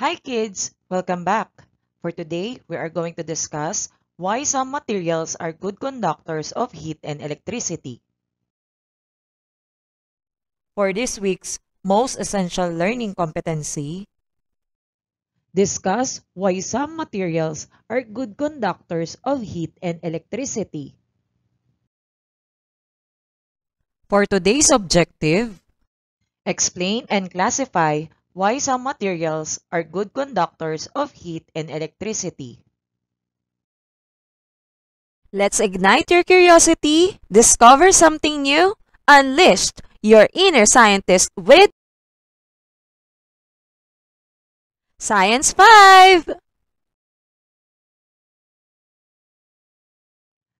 Hi kids! Welcome back! For today, we are going to discuss why some materials are good conductors of heat and electricity. For this week's most essential learning competency, discuss why some materials are good conductors of heat and electricity. For today's objective, explain and classify why some materials are good conductors of heat and electricity. Let's ignite your curiosity, discover something new, unleash your inner scientist with Science 5!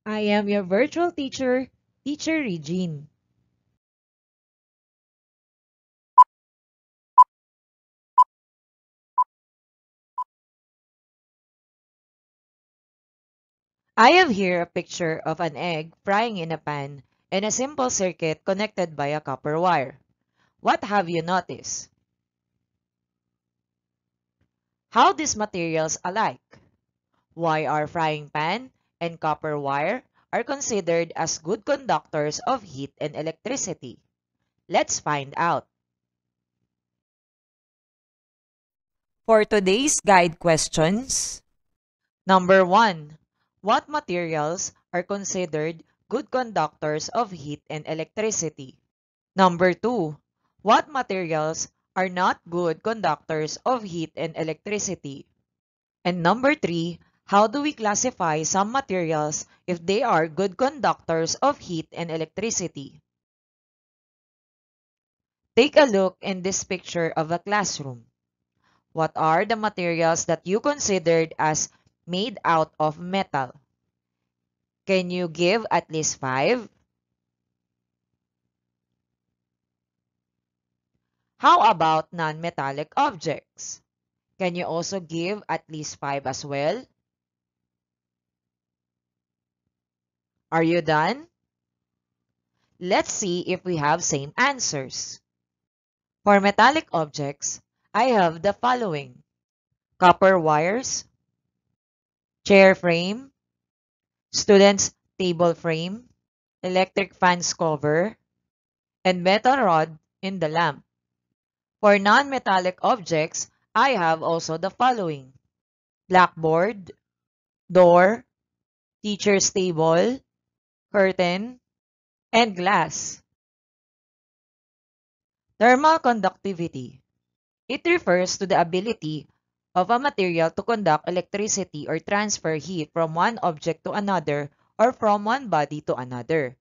I am your virtual teacher, Teacher Regine. I have here a picture of an egg frying in a pan and a simple circuit connected by a copper wire. What have you noticed? How these materials alike? Why are frying pan and copper wire are considered as good conductors of heat and electricity. Let's find out. For today's guide questions, Number 1. What materials are considered good conductors of heat and electricity? Number 2. What materials are not good conductors of heat and electricity? And number 3. How do we classify some materials if they are good conductors of heat and electricity? Take a look in this picture of a classroom. What are the materials that you considered as made out of metal. Can you give at least five? How about non-metallic objects? Can you also give at least five as well? Are you done? Let's see if we have same answers. For metallic objects, I have the following. Copper wires, chair frame, student's table frame, electric fan's cover, and metal rod in the lamp. For non-metallic objects, I have also the following. Blackboard, door, teacher's table, curtain, and glass. Thermal conductivity. It refers to the ability of a material to conduct electricity or transfer heat from one object to another or from one body to another.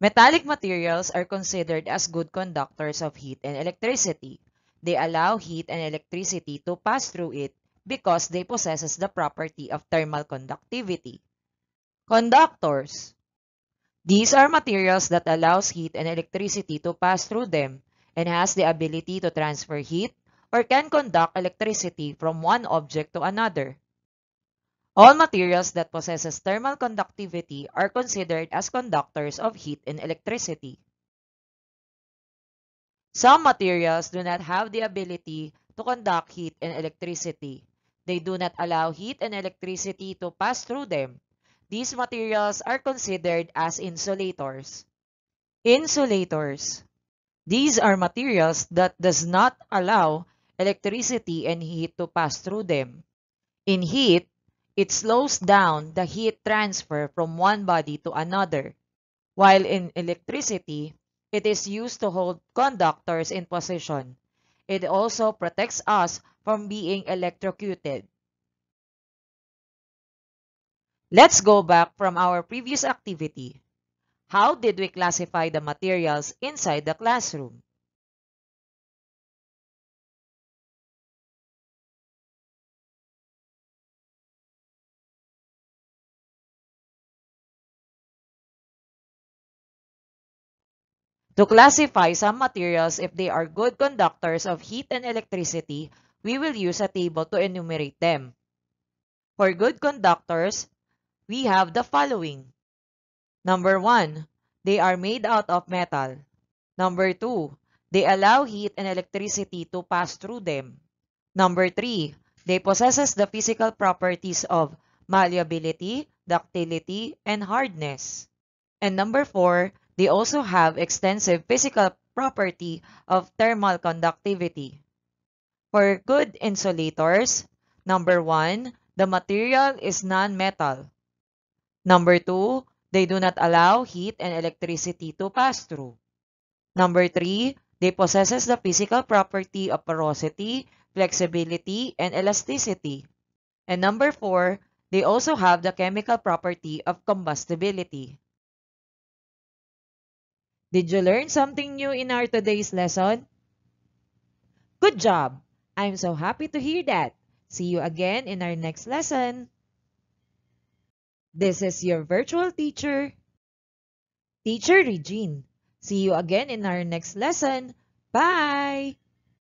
Metallic materials are considered as good conductors of heat and electricity. They allow heat and electricity to pass through it because they possess the property of thermal conductivity. Conductors These are materials that allows heat and electricity to pass through them and has the ability to transfer heat, or can conduct electricity from one object to another. All materials that possesses thermal conductivity are considered as conductors of heat and electricity. Some materials do not have the ability to conduct heat and electricity. They do not allow heat and electricity to pass through them. These materials are considered as insulators. Insulators. These are materials that does not allow electricity and heat to pass through them. In heat, it slows down the heat transfer from one body to another, while in electricity, it is used to hold conductors in position. It also protects us from being electrocuted. Let's go back from our previous activity. How did we classify the materials inside the classroom? To classify some materials if they are good conductors of heat and electricity, we will use a table to enumerate them. For good conductors, we have the following. Number 1. They are made out of metal. Number 2. They allow heat and electricity to pass through them. Number 3. They possesses the physical properties of malleability, ductility, and hardness. And number 4 they also have extensive physical property of thermal conductivity. For good insulators, number one, the material is non-metal. Number two, they do not allow heat and electricity to pass through. Number three, they possesses the physical property of porosity, flexibility, and elasticity. And number four, they also have the chemical property of combustibility. Did you learn something new in our today's lesson? Good job! I'm so happy to hear that. See you again in our next lesson. This is your virtual teacher, Teacher Regine. See you again in our next lesson. Bye!